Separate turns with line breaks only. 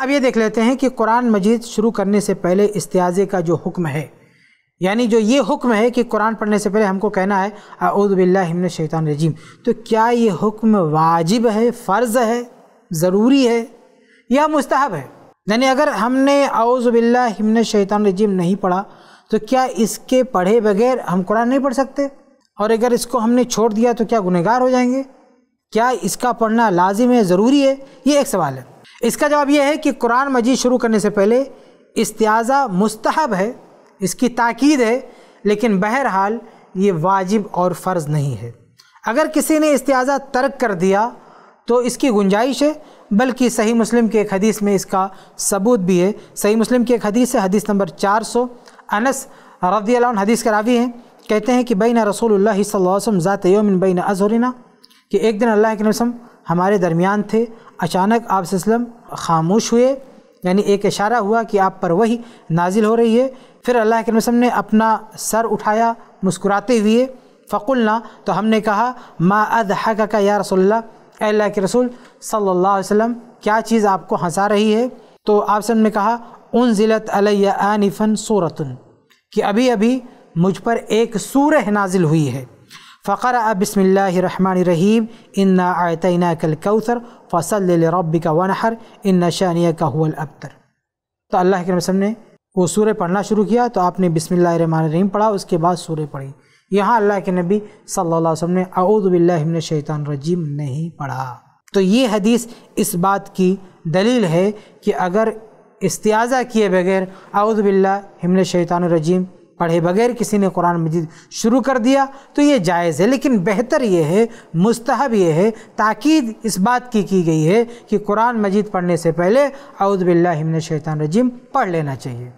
अब ये देख लेते हैं कि कुरान मजीद शुरू करने से पहले इस्तियाज़े का जो हुक्म है यानी जो ये हुक्म है कि कुरान पढ़ने से पहले हमको कहना है आउदबिल्लामन शैतान रजीम तो क्या ये हुक्म वाजिब है फ़र्ज़ है ज़रूरी है या मुस्तहब है यानी अगर हमने आउज़बिल्लामन शैतान रजीम नहीं पढ़ा तो क्या इसके पढ़े बगैर हम कुरान नहीं पढ़ सकते और अगर इसको हमने छोड़ दिया तो क्या गुनहगार हो जाएंगे क्या इसका पढ़ना लाजिम है ज़रूरी है ये एक सवाल है इसका जवाब यह है कि कुरान मजीद शुरू करने से पहले इस्तियाज़ा मुस्तहब है इसकी ताकीद है लेकिन बहरहाल ये वाजिब और फ़र्ज़ नहीं है अगर किसी ने इस्तियाज़ा तर्क कर दिया तो इसकी गुंजाइश है बल्कि सही मुस्लिम के एक हदीस में इसका सबूत भी है सही मुस्लिम की एक हदीस है हदीस नंबर चार सौ अनस रद्दी हदीस के रावी हैं कहते हैं कि बैन रसूल सल्लम ज़ात योमिन बैना अजहरिना कि एक दिन अल्लाह के नबसम हमारे दरमियान थे अचानक आप खामोश हुए यानी एक इशारा हुआ कि आप पर वही नाजिल हो रही है फिर अल्लाह के वसम ने अपना सर उठाया मुस्कुराते हुए फ़कुलना तो हमने कहा मा अद का या रसोल्ला अल्लाह के रसूल सल्लल्लाहु अलैहि वसल्लम क्या चीज़ आपको हंसा रही है तो आप सब ने कहा उन ज़िलत आनिफ़न सूरतन कि अभी अभी मुझ पर एक सूरह नाजिल हुई है फ़कर बसमीम इन्ना आतना कल कौसर फसल रब का वनहर इन शानिया का हुल अबतर तो अल्लाह के रसम ने वो सूर्य पढ़ना शुरू किया तो आपने बिसमीम पढ़ा उसके बाद सूर्य पढ़ी यहाँ अल्लाह के नबी सल्लल्लाहु अलैहि ने अऊदबिल्लिमिन शैतान रजीम नहीं पढ़ा तो ये हदीस इस बात की दलील है कि अगर इस्तियाज़ा किए बगैर आउदबिल्ला हिमन शैतान रजीम पढ़े बगैर किसी ने कुरान मजीद शुरू कर दिया तो ये जायज़ है लेकिन बेहतर ये है मुस्तहब ये है ताक़ीद इस बात की की गई है कि कुरान मजीद पढ़ने से पहले अउदबिल्लिमिन शैतान रजीम पढ़ लेना चाहिए